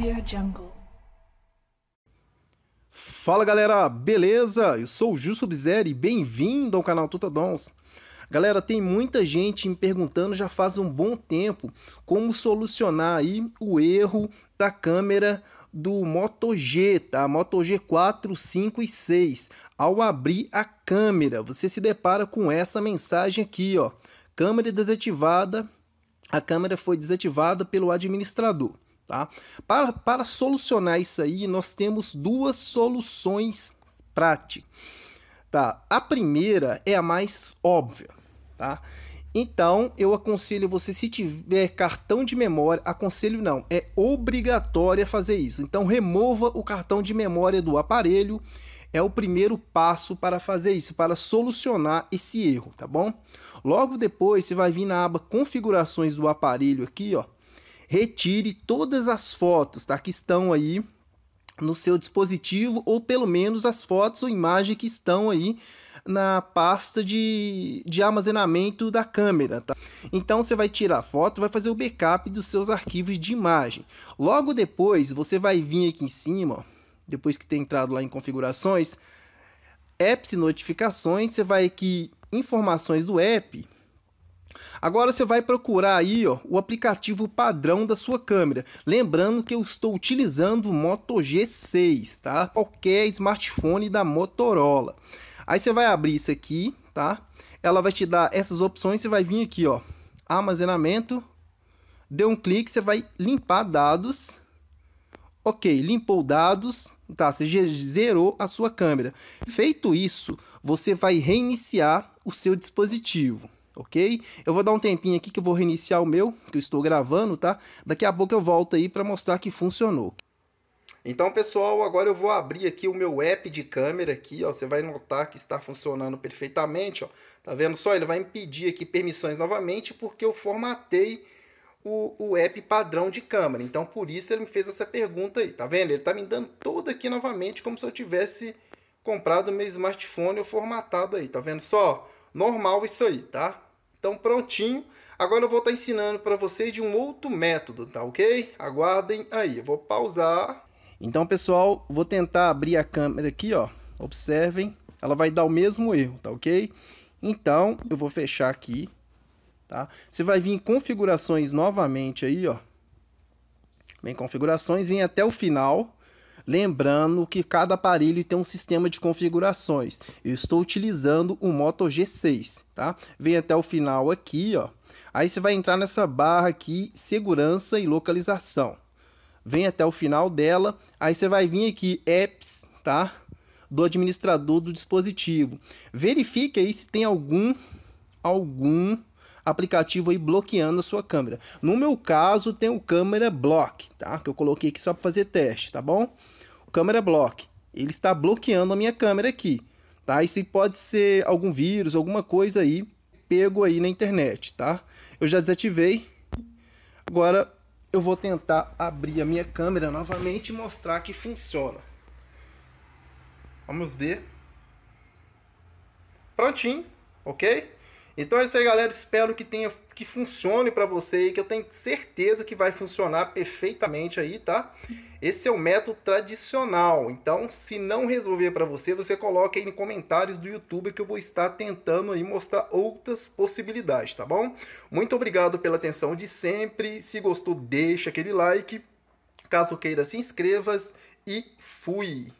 Audio Jungle. Fala galera, beleza? Eu sou o Ju Subzero e bem-vindo ao canal Tutadons. Galera, tem muita gente me perguntando já faz um bom tempo como solucionar aí o erro da câmera do Moto G, tá? Moto G 4, 5 e 6. Ao abrir a câmera, você se depara com essa mensagem aqui, ó. Câmera desativada. A câmera foi desativada pelo administrador. Tá? Para, para solucionar isso aí, nós temos duas soluções práticas. Tá? A primeira é a mais óbvia. Tá? Então, eu aconselho você, se tiver cartão de memória, aconselho não, é obrigatório fazer isso. Então, remova o cartão de memória do aparelho, é o primeiro passo para fazer isso, para solucionar esse erro, tá bom? Logo depois, você vai vir na aba configurações do aparelho aqui, ó, retire todas as fotos tá, que estão aí no seu dispositivo, ou pelo menos as fotos ou imagem que estão aí na pasta de, de armazenamento da câmera. Tá? Então você vai tirar a foto, vai fazer o backup dos seus arquivos de imagem. Logo depois, você vai vir aqui em cima, ó, depois que tem entrado lá em configurações, apps e notificações, você vai aqui informações do app, Agora você vai procurar aí ó, o aplicativo padrão da sua câmera. Lembrando que eu estou utilizando o Moto G6, tá? Qualquer smartphone da Motorola. Aí você vai abrir isso aqui, tá? Ela vai te dar essas opções, você vai vir aqui, ó, armazenamento, deu um clique, você vai limpar dados. Ok, limpou dados, tá? Você zerou a sua câmera. Feito isso, você vai reiniciar o seu dispositivo ok? Eu vou dar um tempinho aqui que eu vou reiniciar o meu, que eu estou gravando, tá? Daqui a pouco eu volto aí para mostrar que funcionou. Então, pessoal, agora eu vou abrir aqui o meu app de câmera aqui, ó. Você vai notar que está funcionando perfeitamente, ó. Tá vendo só? Ele vai pedir aqui permissões novamente porque eu formatei o, o app padrão de câmera. Então, por isso ele me fez essa pergunta aí, tá vendo? Ele tá me dando tudo aqui novamente como se eu tivesse comprado meu smartphone ou formatado aí, tá vendo só? Normal isso aí, tá? Então prontinho. Agora eu vou estar tá ensinando para vocês de um outro método, tá ok? Aguardem aí, eu vou pausar. Então pessoal, vou tentar abrir a câmera aqui, ó. Observem, ela vai dar o mesmo erro, tá ok? Então eu vou fechar aqui, tá? Você vai vir em configurações novamente aí, ó. Vem configurações, vem até o final, Lembrando que cada aparelho tem um sistema de configurações. Eu estou utilizando o Moto G6, tá? Vem até o final aqui, ó. Aí você vai entrar nessa barra aqui, segurança e localização. Vem até o final dela, aí você vai vir aqui, apps, tá? Do administrador do dispositivo. Verifique aí se tem algum, algum aplicativo aí bloqueando a sua câmera. No meu caso, tem o câmera block, tá? Que eu coloquei aqui só para fazer teste, tá bom? câmera block. Ele está bloqueando a minha câmera aqui, tá? Isso pode ser algum vírus, alguma coisa aí, pego aí na internet, tá? Eu já desativei. Agora eu vou tentar abrir a minha câmera novamente e mostrar que funciona. Vamos ver. Prontinho, ok? Então é isso aí, galera. Espero que tenha que funcione para você e que eu tenho certeza que vai funcionar perfeitamente aí, tá? Esse é o método tradicional. Então, se não resolver para você, você coloca aí em comentários do YouTube que eu vou estar tentando aí mostrar outras possibilidades, tá bom? Muito obrigado pela atenção de sempre. Se gostou, deixa aquele like. Caso queira, se inscreva e fui!